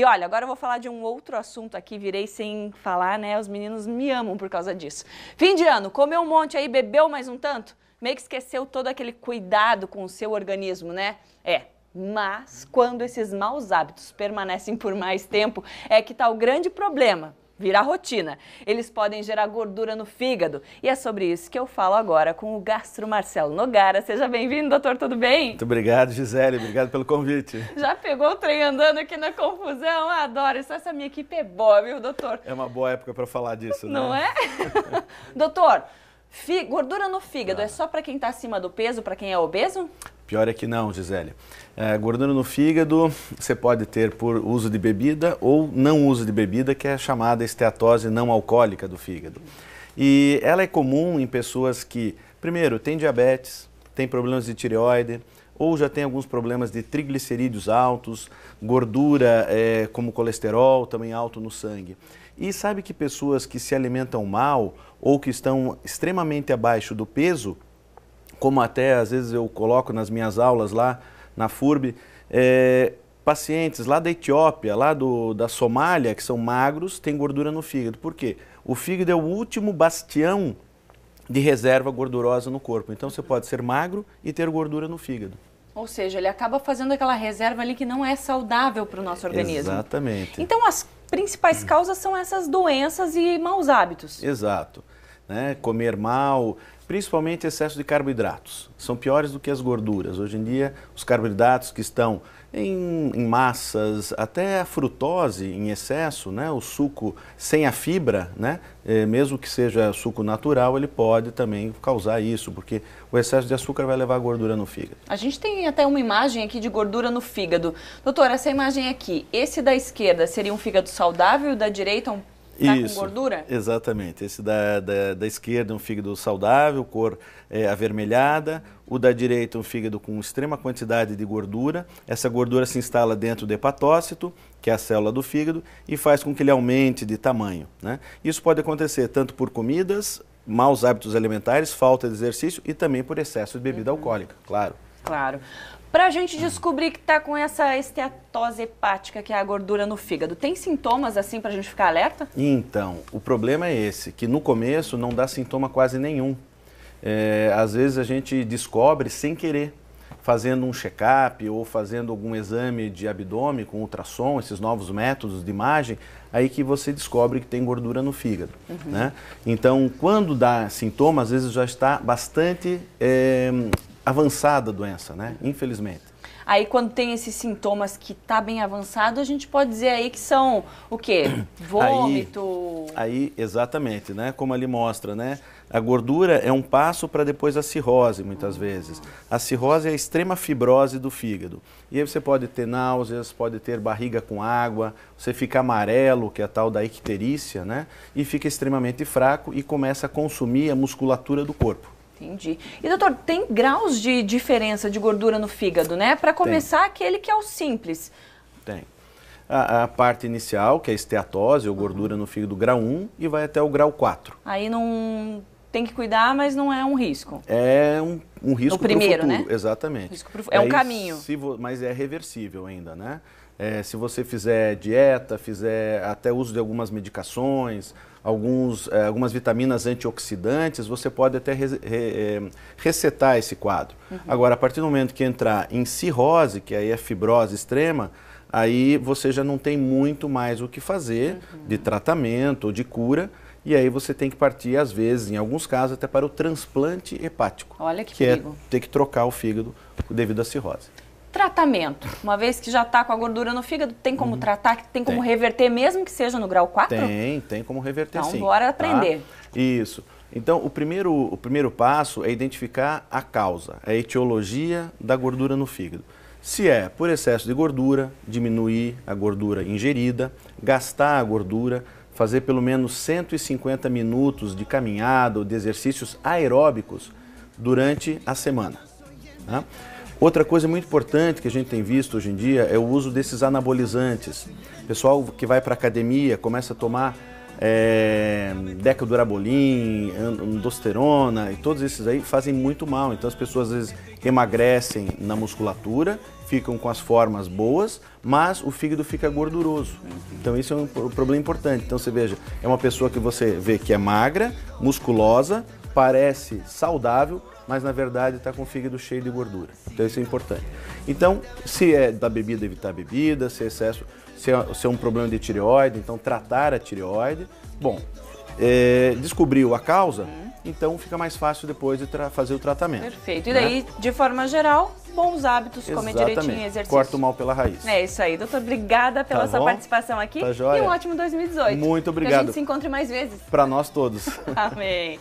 E olha, agora eu vou falar de um outro assunto aqui, virei sem falar, né? Os meninos me amam por causa disso. Fim de ano, comeu um monte aí, bebeu mais um tanto? Meio que esqueceu todo aquele cuidado com o seu organismo, né? É, mas quando esses maus hábitos permanecem por mais tempo, é que está o grande problema virar rotina. Eles podem gerar gordura no fígado. E é sobre isso que eu falo agora com o gastro Marcelo Nogara. Seja bem-vindo, doutor, tudo bem? Muito obrigado, Gisele. Obrigado pelo convite. Já pegou o trem andando aqui na confusão? Ah, adoro Só Essa minha equipe é boa, viu, doutor? É uma boa época para falar disso, né? Não é? doutor, gordura no fígado ah. é só para quem está acima do peso, para quem é obeso? Pior é que não, Gisele. É, gordura no fígado você pode ter por uso de bebida ou não uso de bebida, que é chamada esteatose não alcoólica do fígado. E ela é comum em pessoas que, primeiro, têm diabetes, têm problemas de tireoide, ou já tem alguns problemas de triglicerídeos altos, gordura é, como colesterol também alto no sangue. E sabe que pessoas que se alimentam mal ou que estão extremamente abaixo do peso como até às vezes eu coloco nas minhas aulas lá na FURB, é, pacientes lá da Etiópia, lá do, da Somália, que são magros, têm gordura no fígado. Por quê? O fígado é o último bastião de reserva gordurosa no corpo. Então você pode ser magro e ter gordura no fígado. Ou seja, ele acaba fazendo aquela reserva ali que não é saudável para o nosso organismo. Exatamente. Então as principais causas são essas doenças e maus hábitos. Exato né? comer mal, principalmente excesso de carboidratos. São piores do que as gorduras. Hoje em dia, os carboidratos que estão em, em massas, até a frutose em excesso, né? o suco sem a fibra, né? É, mesmo que seja suco natural, ele pode também causar isso, porque o excesso de açúcar vai levar gordura no fígado. A gente tem até uma imagem aqui de gordura no fígado. Doutor, essa imagem aqui, esse da esquerda seria um fígado saudável e o da direita um Tá Isso, com gordura? Exatamente. Esse da, da, da esquerda, um fígado saudável, cor é, avermelhada. O da direita, um fígado com extrema quantidade de gordura. Essa gordura se instala dentro do hepatócito, que é a célula do fígado, e faz com que ele aumente de tamanho. Né? Isso pode acontecer tanto por comidas, maus hábitos alimentares, falta de exercício e também por excesso de bebida uhum. alcoólica, claro. Claro. Para a gente descobrir que está com essa esteatose hepática, que é a gordura no fígado, tem sintomas assim para a gente ficar alerta? Então, o problema é esse, que no começo não dá sintoma quase nenhum. É, às vezes a gente descobre sem querer, fazendo um check-up ou fazendo algum exame de abdômen com ultrassom, esses novos métodos de imagem, aí que você descobre que tem gordura no fígado. Uhum. Né? Então, quando dá sintoma, às vezes já está bastante... É, avançada a doença, né? Infelizmente. Aí quando tem esses sintomas que está bem avançado, a gente pode dizer aí que são o quê? Vômito. Aí, aí exatamente, né? Como ali mostra, né? A gordura é um passo para depois a cirrose, muitas vezes. A cirrose é a extrema fibrose do fígado. E aí você pode ter náuseas, pode ter barriga com água, você fica amarelo, que é a tal da icterícia, né? E fica extremamente fraco e começa a consumir a musculatura do corpo. Entendi. E doutor, tem graus de diferença de gordura no fígado, né? Para começar, tem. aquele que é o simples. Tem. A, a, parte inicial, que é a esteatose ou uhum. gordura no fígado grau 1, e vai até o grau 4. Aí não tem que cuidar, mas não é um risco. É um, um risco para o primeiro, futuro, né? Exatamente. Pro, é Aí, um caminho. Vo, mas é reversível ainda, né? É, se você fizer dieta, fizer até uso de algumas medicações, alguns, é, algumas vitaminas antioxidantes, você pode até re, re, é, esse quadro. Uhum. Agora, a partir do momento que entrar em cirrose, que aí é fibrose extrema, aí você já não tem muito mais o que fazer uhum. de tratamento ou de cura. E aí você tem que partir, às vezes, em alguns casos, até para o transplante hepático. Olha que, que é perigo. é ter que trocar o fígado devido à cirrose. Tratamento. Uma vez que já está com a gordura no fígado, tem como uhum. tratar, tem como tem. reverter, mesmo que seja no grau 4? Tem, tem como reverter então, sim. Então, bora tá? aprender. Tá? Isso. Então, o primeiro, o primeiro passo é identificar a causa, é a etiologia da gordura no fígado. Se é por excesso de gordura, diminuir a gordura ingerida, gastar a gordura, fazer pelo menos 150 minutos de caminhada ou de exercícios aeróbicos durante a semana. Tá? Outra coisa muito importante que a gente tem visto hoje em dia é o uso desses anabolizantes. Pessoal que vai para academia começa a tomar é, decadurabolim, andosterona e todos esses aí fazem muito mal. Então as pessoas às vezes emagrecem na musculatura, ficam com as formas boas, mas o fígado fica gorduroso. Então isso é um problema importante. Então você veja, é uma pessoa que você vê que é magra, musculosa, parece saudável, mas na verdade está com o fígado cheio de gordura. Então isso é importante. Então, se é da bebida, evitar bebida, se é excesso, se é, se é um problema de tireoide, então tratar a tireoide. Bom, é, descobriu a causa, então fica mais fácil depois de fazer o tratamento. Perfeito. E daí, né? de forma geral, bons hábitos, Exatamente. comer direitinho, exercício. Corta o mal pela raiz. É isso aí, doutor. Obrigada pela tá sua bom? participação aqui. Tá e um ótimo 2018. Muito obrigado. Que a gente se encontre mais vezes. Para nós todos. Amém.